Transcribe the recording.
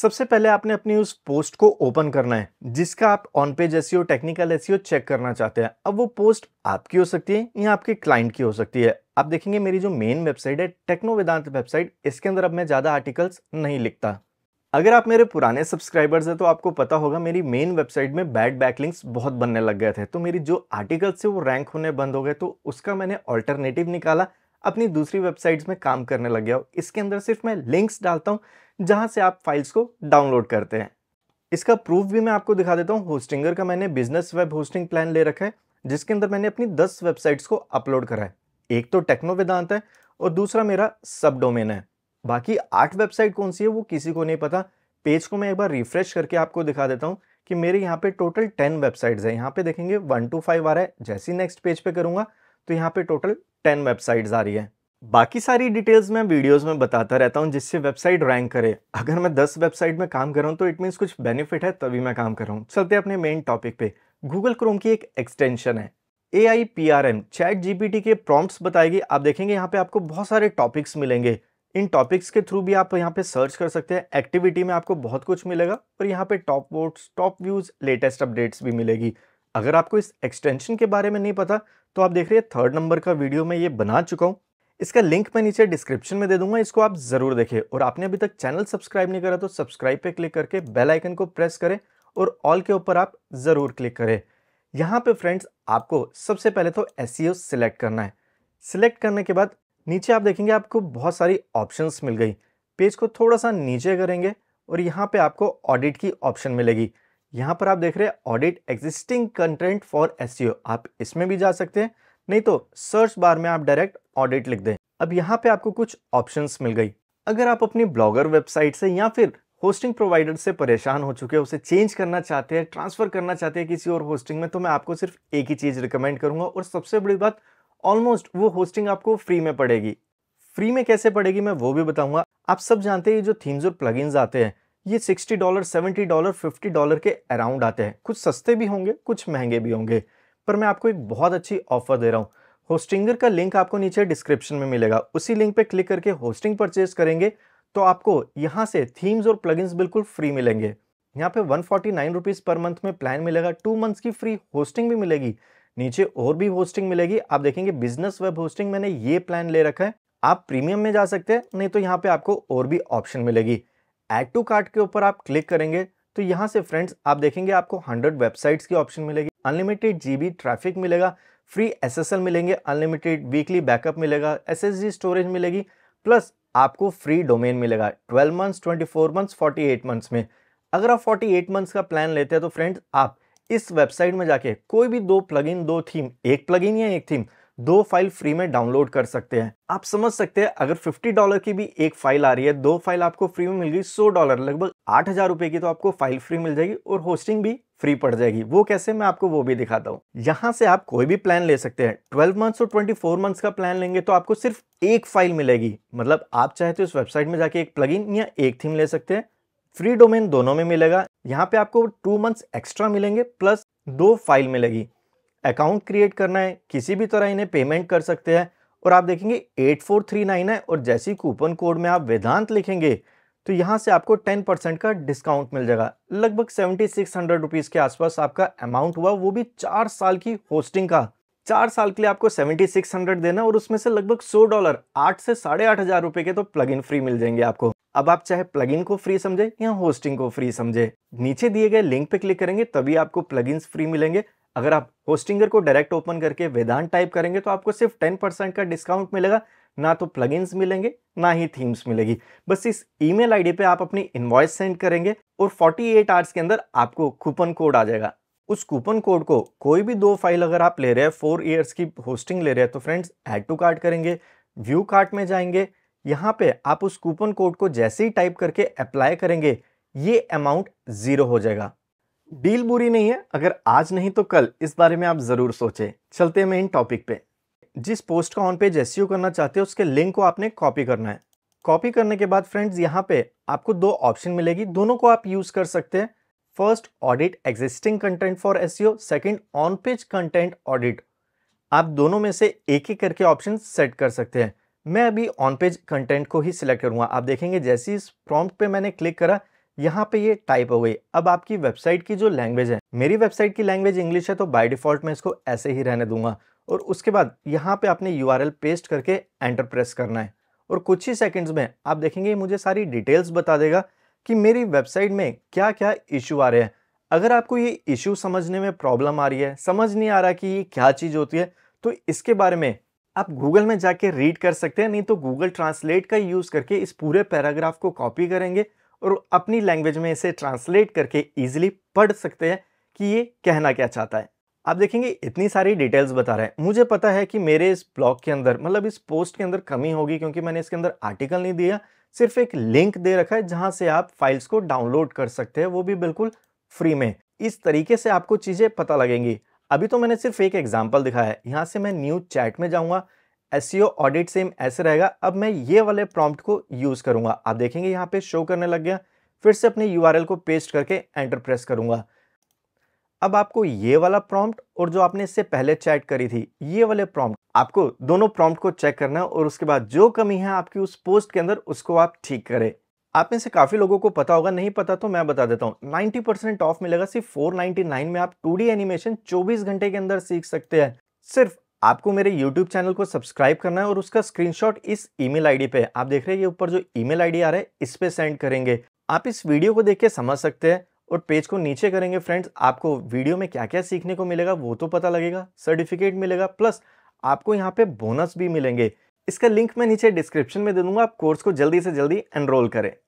सबसे पहले आपने अपनी उस पोस्ट को ओपन करना है जिसका आप on page S technical S check करना चाहते हैं अब वो पोस्ट आपकी हो सकती है या आपके क्लाइंट की हो सकती है आप देखेंगे मेरी जो मेन वेबसाइट है टेक्नो वेदांत वेबसाइट इसके अंदर अब मैं ज़्यादा आर्टिकल्स नहीं लिखता अगर आप मेरे पुराने सब्सक्राइबर्स हैं तो आपको पता होगा मेरी मेन वेबसाइट में बैड बैकलिंग्स बहुत बनने लग गए थे तो मेरी जो आर्टिकल्स थे वो रैंक होने बंद हो गए तो उसका मैंने ऑल्टरनेटिव निकाला अपनी दूसरी वेबसाइट्स में काम करने लग गया हो इसके अंदर सिर्फ मैं लिंक्स डालता हूँ जहाँ से आप फाइल्स को डाउनलोड करते हैं इसका प्रूफ भी मैं आपको दिखा देता हूँ होस्टिंगर का मैंने बिजनेस वेब होस्टिंग प्लान ले रखा है जिसके अंदर मैंने अपनी दस वेबसाइट्स को अपलोड करा है एक तो टेक्नो वेदांत है और दूसरा मेरा सब डोमेन है बाकी आठ वेबसाइट कौन सी है वो किसी को नहीं पता पेज को मैं एक बार रिफ्रेश करके आपको दिखा देता हूँ कि मेरे यहाँ पे टोटल टेन वेबसाइट्स हैं यहाँ पे देखेंगे वन टू फाइव आ रहा है जैसे ही नेक्स्ट पेज पे करूँगा तो यहाँ पे टोटल टेन वेबसाइट्स आ रही है बाकी सारी डिटेल्स मैं वीडियोस में बताता रहता हूँ जिससे वेबसाइट रैंक करे अगर मैं दस वेबसाइट में काम कर रहा हूँ तो इट मीन्स कुछ बेनिफिट है तभी मैं काम कर रहा हूँ चलते अपने मेन टॉपिक पे गूगल क्रोम की एक एक्सटेंशन है A I P R M chat GPT के प्रॉम्प्ट्स बताएगी आप देखेंगे यहाँ पे आपको बहुत सारे टॉपिक्स मिलेंगे इन टॉपिक्स के थ्रू भी आप यहाँ पे सर्च कर सकते हैं एक्टिविटी में आपको बहुत कुछ मिलेगा और यहाँ पे top votes top views latest updates भी मिलेगी अगर आपको इस एक्सटेंशन के बारे में नहीं पता तो आप देख रहे हैं थर्ड नंबर का वीडियो मैं ये बना चुका हूँ इसका लिंक मैं नीचे डिस्क्रिप्शन में दे दूंगा इसको आप ज़रूर देखें और आपने अभी तक चैनल सब्सक्राइब नहीं करा तो सब्सक्राइब पे क्लिक करके बेल आइकन को प्रेस करें और ऑल के ऊपर आप ज़रूर क्लिक करें यहाँ पे फ्रेंड्स आपको सबसे पहले तो एस सिलेक्ट e करना है सिलेक्ट करने के बाद नीचे आप देखेंगे आपको बहुत सारी ऑप्शन मिल गई पेज को थोड़ा सा नीचे करेंगे और यहाँ पे आपको ऑडिट की ऑप्शन मिलेगी यहाँ पर आप देख रहे हैं audit existing content for S आप इसमें भी जा सकते हैं नहीं तो सर्च बार में आप डायरेक्ट ऑडिट लिख दें अब यहाँ पे आपको कुछ ऑप्शंस मिल गई अगर आप अपनी ब्लॉगर वेबसाइट से या फिर होस्टिंग प्रोवाइडर से परेशान हो चुके हैं उसे चेंज करना चाहते हैं ट्रांसफ़र करना चाहते हैं किसी और होस्टिंग में तो मैं आपको सिर्फ एक ही चीज़ रिकमेंड करूंगा और सबसे बड़ी बात ऑलमोस्ट वो होस्टिंग आपको फ्री में पड़ेगी फ्री में कैसे पड़ेगी मैं वो भी बताऊंगा आप सब जानते हैं ये जो थीम्स और प्लगइन्स आते हैं ये sixty dollar seventy dollar fifty dollar के अराउंड आते हैं कुछ सस्ते भी होंगे कुछ महंगे भी होंगे पर मैं आपको एक बहुत अच्छी ऑफर दे रहा हूँ होस्टिंगर का लिंक आपको नीचे डिस्क्रिप्शन में मिलेगा उसी लिंक पे क्लिक करके होस्टिंग परचेज करेंगे तो आपको यहाँ से थीम्स और प्लगइन्स बिल्कुल फ्री मिलेंगे यहाँ पे one forty nine rupees per month में प्लान मिलेगा टू मंथ्स की फ्री होस्टिंग भी मिलेगी नीचे और भी होस्टिंग मिलेगी आप देखेंगे बिजनेस वेब होस्टिंग मैंने ये प्लान ले रखा है आप प्रीमियम में जा सकते हैं नहीं तो यहाँ पे आपको और भी ऑप्शन मिलेगी एड टू कार्ट के ऊपर आप क्लिक करेंगे तो यहाँ से फ्रेंड्स आप देखेंगे आपको 100 वेबसाइट्स की ऑप्शन मिलेगी अनलिमिटेड जीबी ट्रैफिक मिलेगा फ्री एसएसएल मिलेंगे अनलिमिटेड वीकली बैकअप मिलेगा एसएसडी स्टोरेज मिलेगी प्लस आपको फ्री डोमेन मिलेगा 12 मंथ्स 24 मंथ्स 48 मंथ्स में अगर आप 48 मंथ्स का प्लान लेते हैं तो फ्रेंड्स आप इस वेबसाइट में जाके कोई भी दो प्लगइन दो थीम एक प्लगइन या एक थीम दो फाइल फ्री में डाउनलोड कर सकते हैं आप समझ सकते हैं अगर 50 डॉलर की भी एक फाइल आ रही है दो फाइल आपको फ्री में मिल गई 100 डॉलर लगभग आठ हजार रुपए की तो आपको फाइल फ्री मिल जाएगी और होस्टिंग भी फ्री पड़ जाएगी वो कैसे मैं आपको वो भी दिखाता हूँ यहाँ से आप कोई भी प्लान ले सकते हैं 12 मंथ्स और 24 मंथ्स का प्लान लेंगे तो आपको सिर्फ एक फाइल मिलेगी मतलब आप चाहे तो इस वेबसाइट में जाके एक प्लग या एक थीम ले सकते हैं फ्री डोमेन दोनों में मिलेगा यहाँ पे आपको टू मंथ्स एक्स्ट्रा मिलेंगे प्लस दो फाइल मिलेगी अकाउंट क्रिएट करना है किसी भी तरह इन्हें पेमेंट कर सकते हैं और आप देखेंगे एट फोर थ्री नाइन है और जैसे ही कूपन कोड में आप वेदांत लिखेंगे तो यहाँ से आपको टेन परसेंट का डिस्काउंट मिल जाएगा लगभग सेवेंटी सिक्स हंड्रेड रुपीज़ के आसपास आपका अमाउंट हुआ वो भी चार साल की होस्टिंग का चार साल के लिए आपको सेवेंटी सिक्स हंड्रेड देना और उसमें से लगभग सौ डॉलर आठ से साढ़े आठ हज़ार रुपए के तो प्लग इन फ्री मिल जाएंगे आपको अब आप चाहे इन को फ्री समझे या होस्टिंग को फ्री समझे नीचे दिए गए लिंक पे क्लिक करेंगे तभी आपको इन फ्री मिलेंगे अगर आप होस्टिंगर को डायरेक्ट ओपन करके वेदांत टाइप करेंगे तो आपको सिर्फ टेन परसेंट का डिस्काउंट मिलेगा ना तो प्लगइन्स मिलेंगे ना ही थीम्स मिलेगी बस इस ईमेल आईडी पे आप अपनी इन्वॉइस सेंड करेंगे और 48 आवर्स के अंदर आपको कूपन कोड आ जाएगा उस कूपन कोड को कोई भी दो फाइल अगर आप ले रहे हैं फोर ईयर्स की होस्टिंग ले रहे हैं तो फ्रेंड्स एड टू कार्ट करेंगे व्यू कार्ट में जाएंगे यहाँ पे आप उस कूपन कोड को जैसे ही टाइप करके अप्लाई करेंगे ये अमाउंट ज़ीरो हो जाएगा डील बुरी नहीं है अगर आज नहीं तो कल इस बारे में आप ज़रूर सोचें चलते हैं मेन टॉपिक पे जिस पोस्ट का ऑन पेज एस करना चाहते हो उसके लिंक को आपने कॉपी करना है कॉपी करने के बाद फ्रेंड्स यहाँ पे आपको दो ऑप्शन मिलेगी दोनों को आप यूज़ कर सकते हैं first audit existing content for S second on page content audit आप दोनों में से एक एक करके ऑप्शन सेट कर सकते हैं मैं अभी ऑन पेज कंटेंट को ही सिलेक्ट करूंगा आप देखेंगे जैसे इस प्रॉम्प्ट पे मैंने क्लिक करा यहाँ पे ये टाइप हो गई अब आपकी वेबसाइट की जो लैंग्वेज है मेरी वेबसाइट की लैंग्वेज इंग्लिश है तो बाय डिफ़ॉल्ट मैं इसको ऐसे ही रहने दूंगा और उसके बाद यहाँ पे आपने यू पेस्ट करके एंटर प्रेस करना है और कुछ ही सेकंड्स में आप देखेंगे मुझे सारी डिटेल्स बता देगा कि मेरी वेबसाइट में क्या क्या इशू आ रहे हैं अगर आपको ये इशू समझने में प्रॉब्लम आ रही है समझ नहीं आ रहा कि ये क्या चीज़ होती है तो इसके बारे में आप गूगल में जाके रीड कर सकते हैं नहीं तो गूगल ट्रांसलेट का यूज़ करके इस पूरे पैराग्राफ को कॉपी करेंगे और अपनी लैंग्वेज में इसे ट्रांसलेट करके ईजिली पढ़ सकते हैं कि ये कहना क्या चाहता है आप देखेंगे इतनी सारी डिटेल्स बता रहे हैं मुझे पता है कि मेरे इस ब्लॉग के अंदर मतलब इस पोस्ट के अंदर कमी होगी क्योंकि मैंने इसके अंदर आर्टिकल नहीं दिया सिर्फ एक लिंक दे रखा है जहां से आप फाइल्स को डाउनलोड कर सकते हैं वो भी बिल्कुल फ्री में इस तरीके से आपको चीज़ें पता लगेंगी अभी तो मैंने सिर्फ एक एग्जाम्पल दिखाया है यहाँ से मैं न्यूज चैट में जाऊँगा एस ऑडिट सेम ऐसे रहेगा अब मैं ये वाले प्रॉम्प्ट को यूज़ करूंगा आप देखेंगे यहाँ पे शो करने लग गया फिर से अपने यू को पेस्ट करके एंटर प्रेस करूंगा अब आपको ये वाला प्रॉम्प्ट और जो आपने इससे पहले चैट करी थी ये वाले प्रॉम्प्ट आपको दोनों प्रॉम्प्ट को चेक करना है और उसके बाद जो कमी है आपकी उस पोस्ट के अंदर उसको आप ठीक करें आप में से काफी लोगों को पता होगा नहीं पता तो मैं बता देता हूँ 90 परसेंट ऑफ मिलेगा सिर्फ 499 में आप 2D एनिमेशन 24 घंटे के अंदर सीख सकते हैं सिर्फ आपको मेरे YouTube चैनल को सब्सक्राइब करना है और उसका स्क्रीनशॉट इस ईमेल आईडी पे आप देख रहे हैं ये ऊपर जो ईमेल आईडी आ रहा है इस पे सेंड करेंगे आप इस वीडियो को देख के समझ सकते हैं और पेज को नीचे करेंगे फ्रेंड्स आपको वीडियो में क्या क्या सीखने को मिलेगा वो तो पता लगेगा सर्टिफिकेट मिलेगा प्लस आपको यहाँ पे बोनस भी मिलेंगे इसका लिंक मैं नीचे डिस्क्रिप्शन में दे दूंगा आप कोर्स को जल्दी से जल्दी एनरोल करें